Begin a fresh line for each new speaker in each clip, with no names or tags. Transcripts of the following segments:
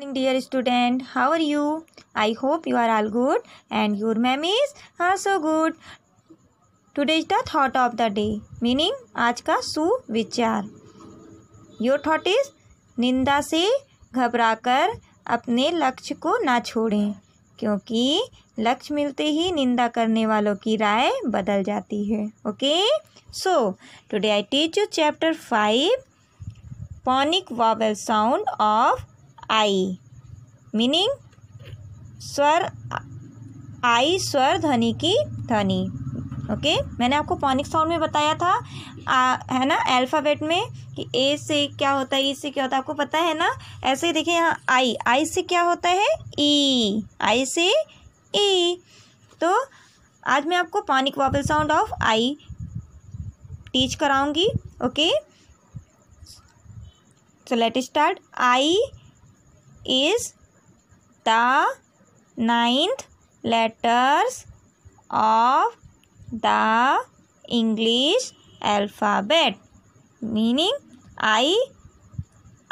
Morning dear student how are you I hope you are all good and your ma'am is are so good today is the thought of the day meaning आज का सुविचार your thought is निंदा से घबरा कर अपने लक्ष्य को ना छोड़ें क्योंकि लक्ष्य मिलते ही निंदा करने वालों की राय बदल जाती है okay so today I teach you chapter five phonic vowel sound of I meaning स्वर आई स्वर ध्वनि की ध्वनि ओके okay? मैंने आपको पॉनिक साउंड में बताया था आ, है ना अल्फ़ाबेट में कि ए से क्या होता है ई e से क्या होता है आपको पता है ना ऐसे ही देखिए यहाँ आई आई से क्या होता है ई e। आई से ई e। तो आज मैं आपको phonic vowel sound of I teach कराऊंगी okay so let start I is the ninth letters of the English alphabet. Meaning I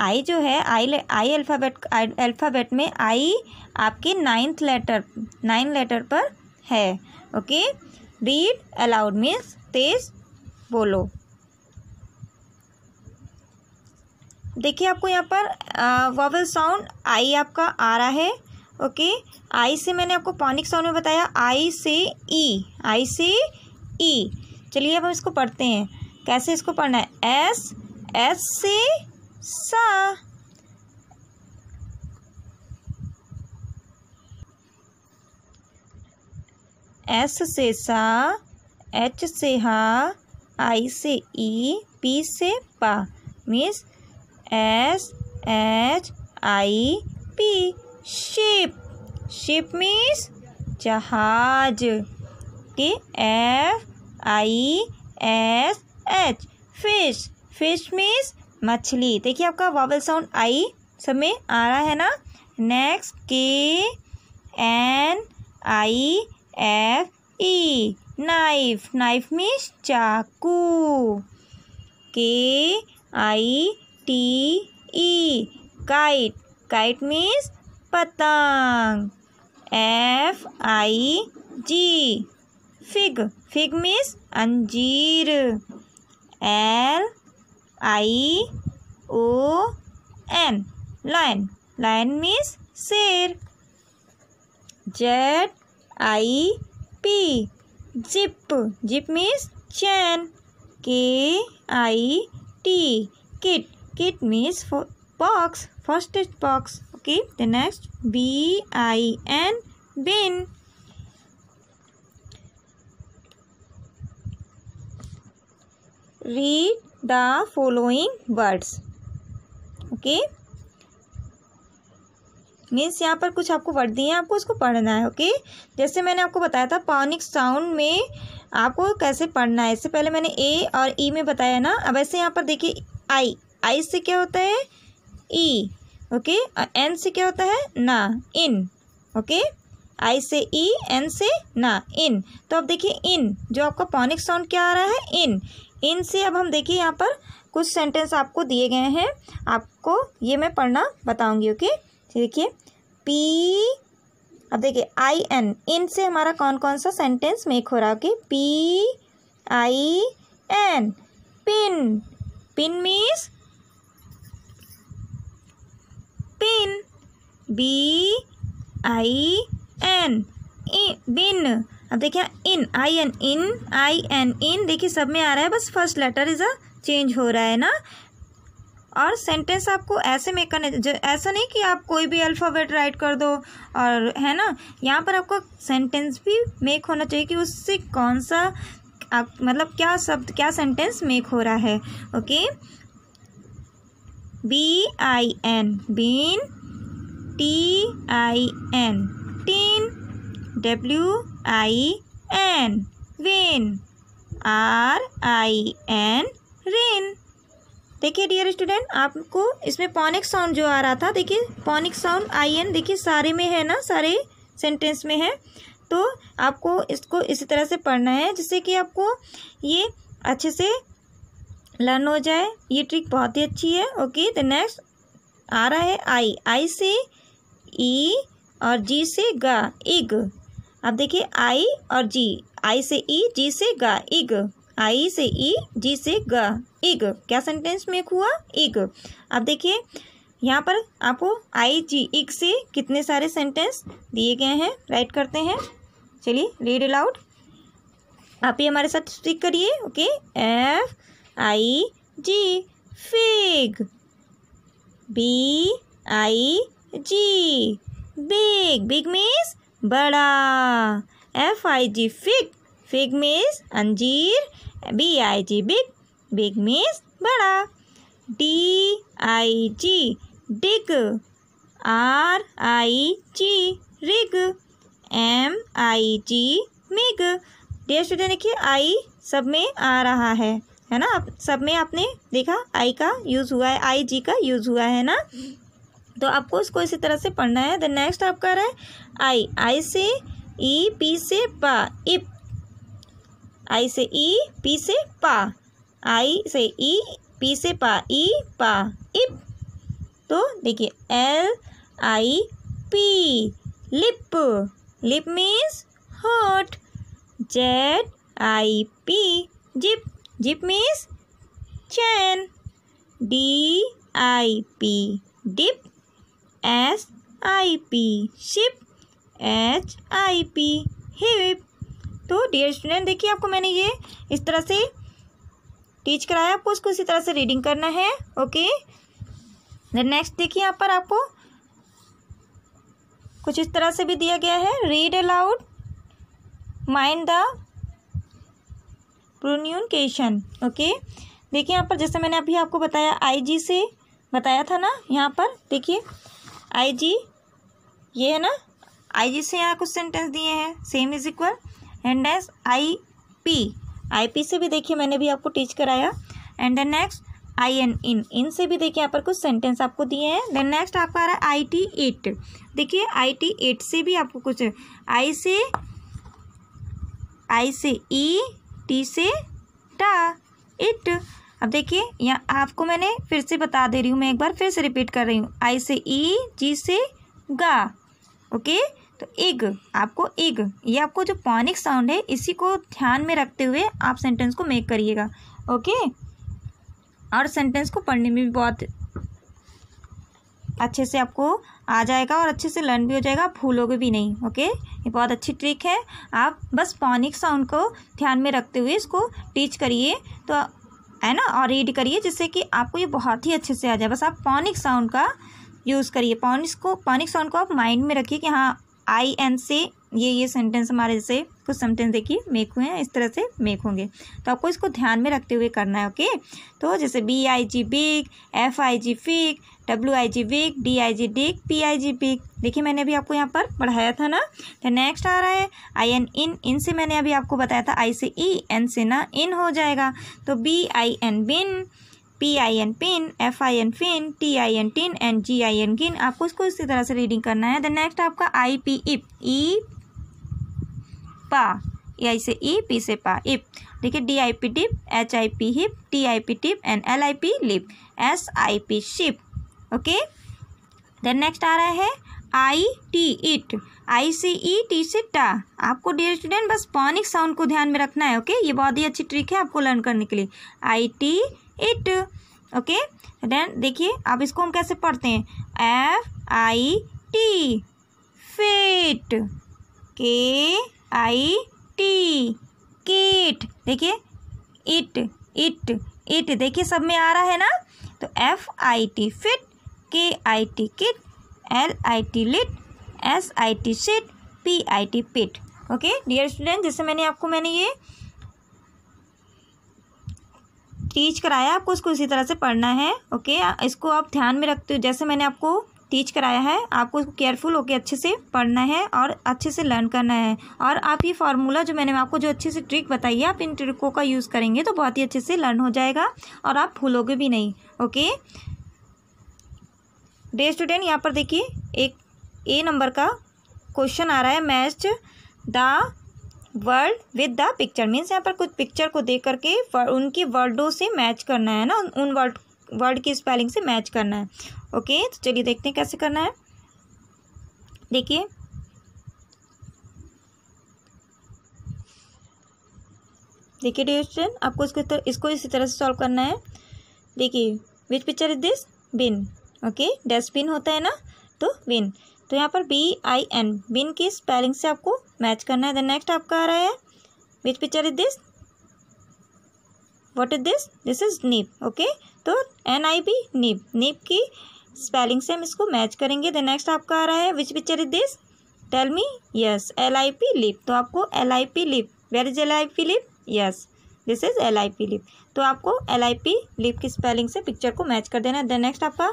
I जो है आई आई अल्फ़ाबेट अल्फ़ाबेट में आई आपके नाइन्थ लेटर नाइन लेटर पर है ओके रीड अलाउड मीन्स तेज बोलो देखिए आपको यहाँ पर वॉवल साउंड आई आपका आ रहा है ओके आई से मैंने आपको पॉनिक साउंड में बताया आई से ई e, आई से ई e। चलिए अब हम इसको पढ़ते हैं कैसे इसको पढ़ना है एस एस से सा एस से सा एच से हा आई से ई e, पी से पा means S H I P ship ship means जहाज के F I S H fish fish means मछली देखिए आपका वावल साउंड आई सब में आ रहा है ना next K N I F E knife knife means चाकू K I T E kite kite means पतंग F I G fig fig means अंजीर L I O N line line means शेर Z I P zip zip means chain K I T kit It means for box. First is box. Okay. The next B I N bin. Read the following words. Okay. Means यहाँ पर कुछ आपको word दिए हैं आपको उसको पढ़ना है ओके जैसे मैंने आपको बताया था पॉनिक साउंड में आपको कैसे पढ़ना है इससे पहले मैंने ए और ई e में बताया ना अब ऐसे यहाँ पर देखिए आई आई से क्या होता है ई ओके और एन से क्या होता है ना इन ओके आई से ई e, एन से ना इन तो अब देखिए इन जो आपका पॉनिक साउंड क्या आ रहा है इन इन से अब हम देखिए यहाँ पर कुछ सेंटेंस आपको दिए गए हैं आपको ये मैं पढ़ना बताऊंगी ओके देखिए पी अब देखिए आई एन इन से हमारा कौन कौन सा सेंटेंस मेक हो रहा है okay P I N pin pin means pin B I N bin अब देखिए इन आई एन इन आई एन इन देखिए सब में आ रहा है बस first letter is a change हो रहा है ना और सेंटेंस आपको ऐसे मेक करने ऐसा नहीं कि आप कोई भी अल्फ़ाबेट राइट कर दो और है ना यहाँ पर आपका सेंटेंस भी मेक होना चाहिए कि उससे कौन सा आप मतलब क्या शब्द क्या सेंटेंस मेक हो रहा है okay B I N bean T I N teen W I N win R I N rain देखिए डियर स्टूडेंट आपको इसमें पॉनिक साउंड जो आ रहा था देखिए पॉनिक साउंड आई एन देखिए सारे में है ना सारे सेंटेंस में है तो आपको इसको इसी तरह से पढ़ना है जिससे कि आपको ये अच्छे से लर्न हो जाए ये ट्रिक बहुत ही अच्छी है ओके द नेक्स्ट आ रहा है आई आई से ई e और जी से गा इग अब देखिए आई और जी आई से ई e, जी से गा इग आई से ई e, जी से गा इग क्या सेंटेंस में हुआ इग अब देखिए यहाँ पर आपको आई जी इग से कितने सारे सेंटेंस दिए गए हैं राइट करते हैं चलिए रीड अलाउड आप ही हमारे साथ स्पीक करिए okay F I G fig B I G big big means बड़ा F I G fig fig means अंजीर B I G big big means बड़ा D I G dig R I G rig M I G mig dear student देखिए I सब में आ रहा है है ना आप सब में आपने देखा आई का यूज़ हुआ है आई जी का यूज़ हुआ है ना तो आपको इसको इसी तरह से पढ़ना है द नेक्स्ट आपका रहा है आई आई से ई e, पी से पा इप आई से ई e, पी से पा आई से ई e, पी से पा ई पा इप तो देखिए L I P lip lip means हॉट Z I P zip zip means chain. D I P dip. S I P ship. H I P hip. तो डियर स्टूडेंट देखिए आपको मैंने ये इस तरह से टीच कराया आपको उसको इसी तरह से रीडिंग करना है ओके नेक्स्ट देखिए यहाँ पर आपको कुछ इस तरह से भी दिया गया है read aloud mind the pronunciation okay देखिए यहाँ पर जैसे मैंने अभी आपको बताया आईजी से बताया था ना यहाँ पर देखिए आईजी ये है ना आईजी से यहाँ कुछ सेंटेंस दिए हैं same is equal and S I P I P से भी देखिए मैंने भी आपको टीच कराया and then next I N in in से भी देखिए यहाँ पर कुछ सेंटेंस आपको दिए हैं देन नेक्स्ट आपका आ रहा है आई टी एट देखिए आई टी एट से भी आपको कुछ आई से आई से ई e, टी से टा इट अब देखिए यहाँ आपको मैंने फिर से बता दे रही हूँ मैं एक बार फिर से रिपीट कर रही हूँ आई से ई जी से गा ओके तो इग आपको इग ये आपको जो पॉनिक साउंड है इसी को ध्यान में रखते हुए आप सेंटेंस को मेक करिएगा ओके और सेंटेंस को पढ़ने में भी बहुत अच्छे से आपको आ जाएगा और अच्छे से लर्न भी हो जाएगा भूलोगे भी नहीं ओके ये बहुत अच्छी ट्रिक है आप बस पॉनिक साउंड को ध्यान में रखते हुए इसको टीच करिए तो है ना और रीड करिए जिससे कि आपको ये बहुत ही अच्छे से आ जाए बस आप पॉनिक साउंड का यूज़ करिए पॉनिक्स को पॉनिक साउंड को आप माइंड में रखिए कि हाँ आई एन से ये ये सेंटेंस हमारे जैसे कुछ सेंटेंस देखिए मेक हुए हैं इस तरह से मेक होंगे तो आपको इसको ध्यान में रखते हुए करना है ओके तो जैसे B I G big F I G fig W I G wig D I G dig P I G pig देखिए मैंने अभी आपको यहाँ पर पढ़ाया था ना तो नेक्स्ट आ रहा है आई एन इन इन से मैंने अभी आपको बताया था आई से ई e, एन से ना इन हो जाएगा तो B I N bin P I N pin F I N fin T I N tin and G I N gin आपको इसको इसी तरह से रीडिंग करना है द नेक्स्ट आपका आई पी इप ई पा आई से ई e, पी से पा इप देखिए D I P dip H I P hip T I P tip and L I P lip S I P ship okay then next आ रहा है I T it I C E T से टा आपको dear student बस पॉनिक sound को ध्यान में रखना है ओके ये बहुत ही अच्छी ट्रिक है आपको लर्न करने के लिए I T it okay then देखिए आप इसको हम कैसे पढ़ते हैं F I T fit K I T kit देखिए इट इट इट देखिए सब में आ रहा है ना तो F I T fit K I T kit L I T lit S I T sit P I T pit okay dear student जैसे मैंने आपको मैंने ये टीच कराया आपको उसको इसी तरह से पढ़ना है ओके इसको आप ध्यान में रखते हो जैसे मैंने आपको टीच कराया है आपको इसको केयरफुल होकर अच्छे से पढ़ना है और अच्छे से लर्न करना है और आप ये फार्मूला जो मैंने आपको जो अच्छे से ट्रिक बताई है आप इन ट्रिकों का यूज़ करेंगे तो बहुत ही अच्छे से लर्न हो जाएगा और आप भूलोगे भी नहीं ओके डे स्टूडेंट यहाँ पर देखिए एक ए नंबर का क्वेश्चन आ रहा है match the world with the picture means यहाँ पर कुछ पिक्चर को देख करके उनकी वर्डों से मैच करना है ना उन वर्ड वर्ड की स्पेलिंग से मैच करना है ओके तो चलिए देखते हैं कैसे करना है देखिए देखिए डे स्टूडेंट आपको इसको इसको इसी तरह से सॉल्व करना है देखिए which picture is this bin okay dustbin होता है ना तो बिन तो यहाँ पर बी आई एन बिन की स्पेलिंग से आपको मैच करना है देन नेक्स्ट आपका आ रहा है which picture is this what is this this is nib okay तो N I B nib nib की स्पेलिंग से हम इसको मैच करेंगे देन नेक्स्ट आपका आ रहा है which picture is this tell me yes L I P lip तो आपको L I P lip where is L I P lip yes this is L I P lip तो आपको L I P lip की spelling से picture को match कर देना then next आपका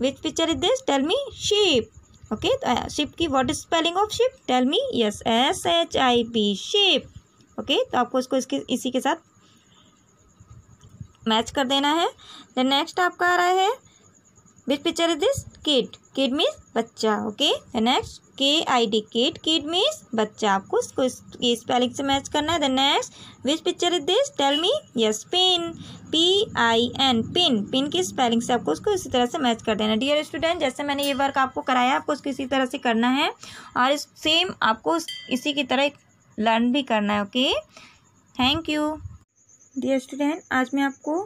which picture is this tell me ship okay ship की what is spelling of ship tell me yes S H I P ship okay तो आपको इसको इसके इसी के साथ मैच कर देना है देन नेक्स्ट आपका आ रहा है which picture is this kid kid means बच्चा okay next K I D kid kid means बच्चा आपको उसको स्पेलिंग से मैच करना है the next which picture is this tell me yes pin P I N pin pin की spelling से आपको उसको इसी तरह से मैच कर देना डियर स्टूडेंट जैसे मैंने ये वर्क आपको कराया आपको उसको इसी तरह से करना है और सेम आपको इसी की तरह लर्न भी करना है okay thank you dear student आज मैं आपको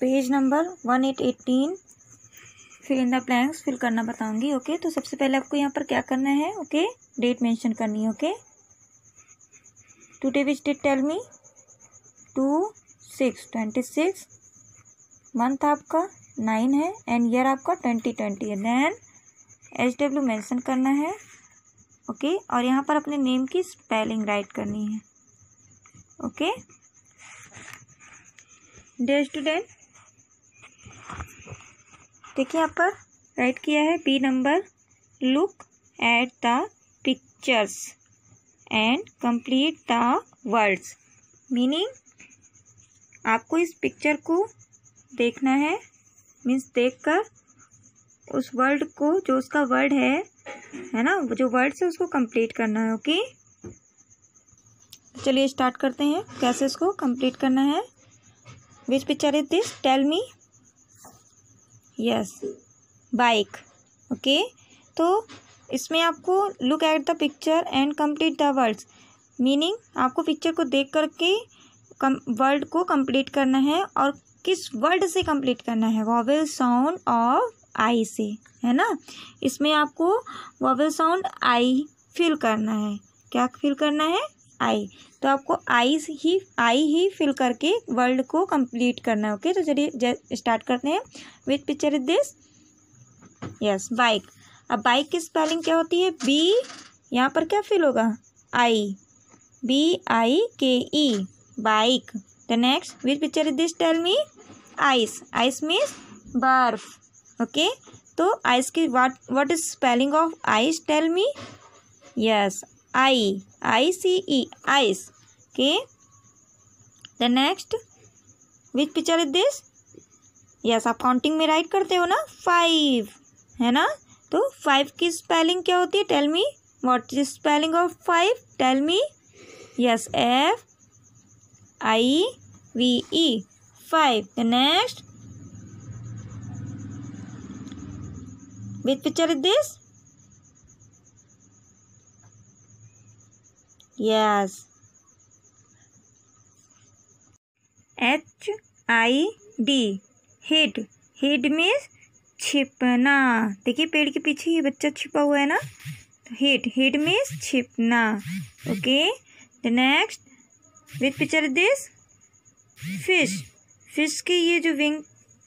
page number one eight eighteen fill in the blanks fill करना बताऊंगी ओके तो सबसे पहले आपको यहाँ पर क्या करना है ओके डेट मेंशन करनी है okay today which date tell me two six twenty six month आपका नाइन है एंड ईयर आपका ट्वेंटी ट्वेंटी है देन एच डब्ल्यू मैंसन करना है ओके और यहाँ पर अपने नेम की स्पेलिंग राइट करनी है ओके डे स्टूडेंट देखिए यहाँ पर राइट किया है B number look at the pictures and complete the words meaning आपको इस पिक्चर को देखना है मीन्स देखकर उस वर्ड को जो उसका वर्ड है है ना जो वर्ड्स है उसको कंप्लीट करना है ओके चलिए स्टार्ट करते हैं कैसे इसको कंप्लीट करना है which picture is this tell me yes bike okay तो इसमें आपको look at the picture and complete the words meaning आपको पिक्चर को देख करके कम वर्ड को कंप्लीट करना है और किस वर्ड से कंप्लीट करना है वॉवेल साउंड ऑफ आई से है ना इसमें आपको वॉवेल साउंड आई फिल करना है क्या फिल करना है आई तो आपको आई ही आई ही फिल करके वर्ल्ड को कंप्लीट करना है ओके तो चलिए स्टार्ट करते हैं with picture is this yes bike अब बाइक की स्पेलिंग क्या होती है बी यहाँ पर क्या फिल होगा आई B I K E bike the next with picture is this tell me ice ice means बर्फ ओके तो आइस की what what is spelling of ice tell me yes I I C E ice के the next which picture is this yes आप counting में write करते हो ना five है ना तो फाइव की स्पेलिंग क्या होती है tell me what is spelling of five tell me yes F I V E five the next with picture is this yes h i d hid hid means छिपना देखिए पेड़ के पीछे ही बच्चा छिपा हुआ है ना हिट हिट मीन्स छिपना okay the next with picture this fish fish के ये जो विंग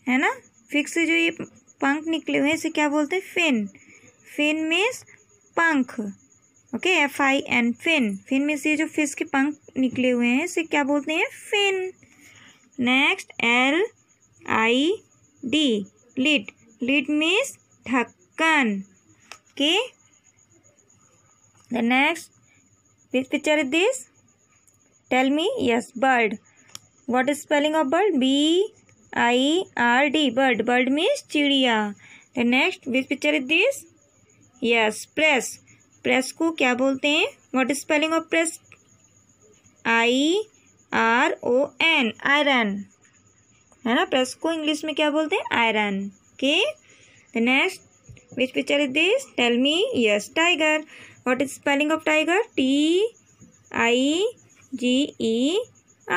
है ना फिश से जो ये पंख निकले हुए हैं इसे क्या बोलते हैं फिन फिन मीन्स पंख okay F I N fin fin में से जो फिश के पंख निकले हुए हैं इसे क्या बोलते हैं फिन next L I D lid lid means ढक्कन के the next this picture is this tell me yes bird what is spelling of bird B I R D bird bird means चिड़िया the next this picture is this yes press press को क्या बोलते हैं what is spelling of press I R O N iron है ना press को English में क्या बोलते हैं आयरन के the next which picture is this tell me yes tiger what is spelling of tiger T I G E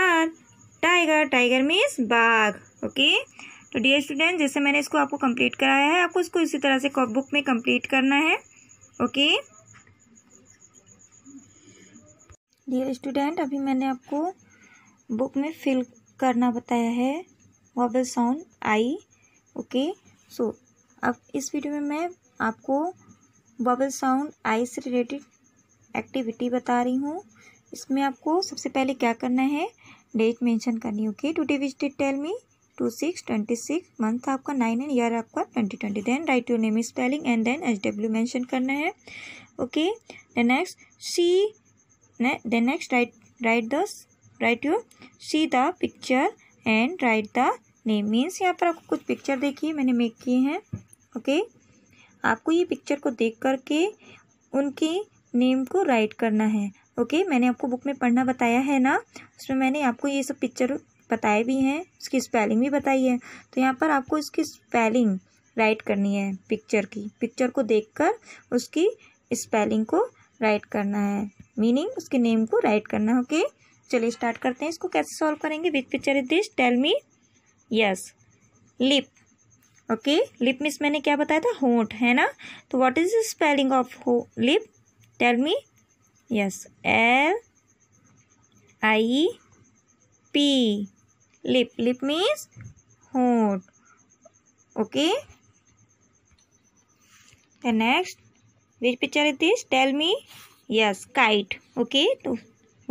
R tiger tiger means बाघ okay तो डियर स्टूडेंट जैसे मैंने इसको आपको कंप्लीट कराया है आपको इसको इसी तरह से कॉप बुक में कंप्लीट करना है ओके okay? डियर स्टूडेंट अभी मैंने आपको बुक में फिल करना बताया है vowel sound I okay so अब इस वीडियो में मैं आपको वॉबल साउंड आई से रिलेटेड एक्टिविटी बता रही हूँ इसमें आपको सबसे पहले क्या करना है डेट मेंशन करनी okay day which date tell me two six twenty six month आपका नाइन एंड ईयर आपका twenty twenty then write to name spelling and then H W mention करना है okay the next see then next write write the write you see the picture and write the name means यहाँ पर आपको कुछ picture देखिए मैंने make किए हैं ओके okay? आपको ये पिक्चर को देख करके उनके नेम को राइट करना है ओके okay? मैंने आपको बुक में पढ़ना बताया है ना उसमें मैंने आपको ये सब पिक्चर बताए भी हैं उसकी स्पेलिंग भी बताई है तो यहाँ पर आपको इसकी स्पेलिंग राइट करनी है पिक्चर की पिक्चर को देखकर उसकी स्पेलिंग को राइट करना है मीनिंग उसके नेम को राइट करना है ओके चलिए स्टार्ट करते हैं इसको कैसे सॉल्व करेंगे which picture is this tell me yes lip okay lip miss मैंने क्या बताया था होंठ है ना तो what is the spelling of हो lip tell me yes L I P lip lip means होंठ okay next which picture is this tell me yes kite okay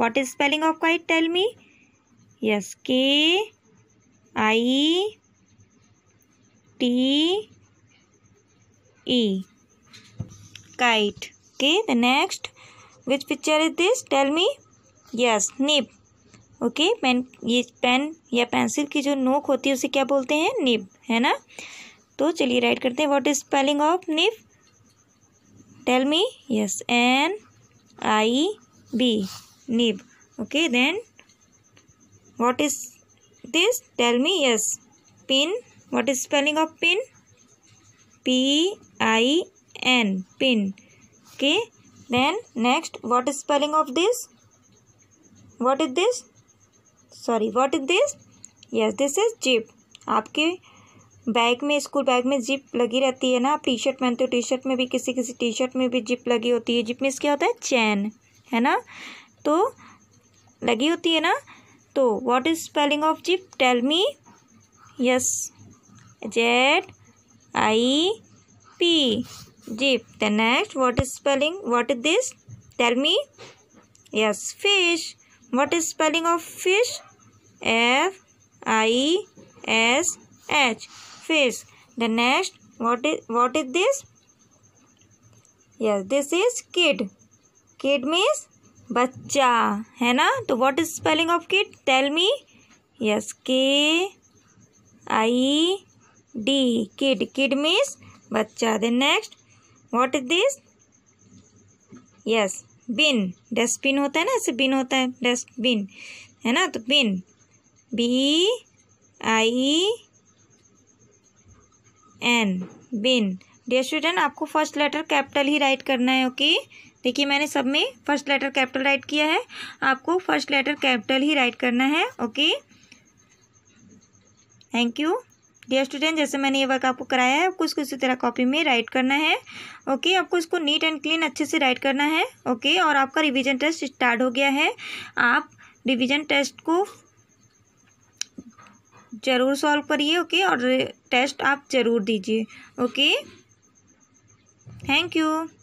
what is spelling of kite tell me yes k i t e kite okay the next which picture is this tell me yes nib okay okay, pen ये pen या pencil की जो नोक होती है उसे क्या बोलते हैं निब है ना तो चलिए राइट करते हैं what is spelling of nib Tell me? Yes. N I B. Nib. Okay, then what is this? Tell me. Yes. Pin. What is spelling of pin? P I N. Pin. Okay. Then next, what is spelling of this? What is this? Sorry, what is this? Yes, this is jeep. Okay. Bag में school bag में zip लगी रहती है ना आप T shirt पहनते हो T shirt में भी किसी किसी टी शर्ट में भी जिप लगी होती है जिप में क्या होता है चैन है ना तो लगी होती है ना तो what is spelling of zip tell me yes Z I P zip the next what is spelling what is this tell me yes fish what is spelling of fish F I S H fish the next what is what is this yes this is kid kid means बच्चा है ना तो what is spelling of kid tell me yes K I D kid kid means बच्चा then next what is this yes bin dustbin होता है ना ऐसे बिन होता है डस्टबिन है ना तो bin B I N bin dear student आपको फर्स्ट लेटर कैपिटल ही राइट करना है ओके देखिए मैंने सब में फर्स्ट लेटर कैपिटल राइट किया है आपको फर्स्ट लेटर कैपिटल ही राइट करना है okay thank you dear student जैसे मैंने ये वर्क आपको कराया है आपको इसको इसी तरह कॉपी में राइट करना है ओके आपको इसको नीट एंड क्लीन अच्छे से राइट करना है ओके और आपका रिवीजन टेस्ट स्टार्ट हो गया है आप रिवीजन टेस्ट को ज़रूर सॉल्व करिए ओके और टेस्ट आप ज़रूर दीजिए ओके थैंक यू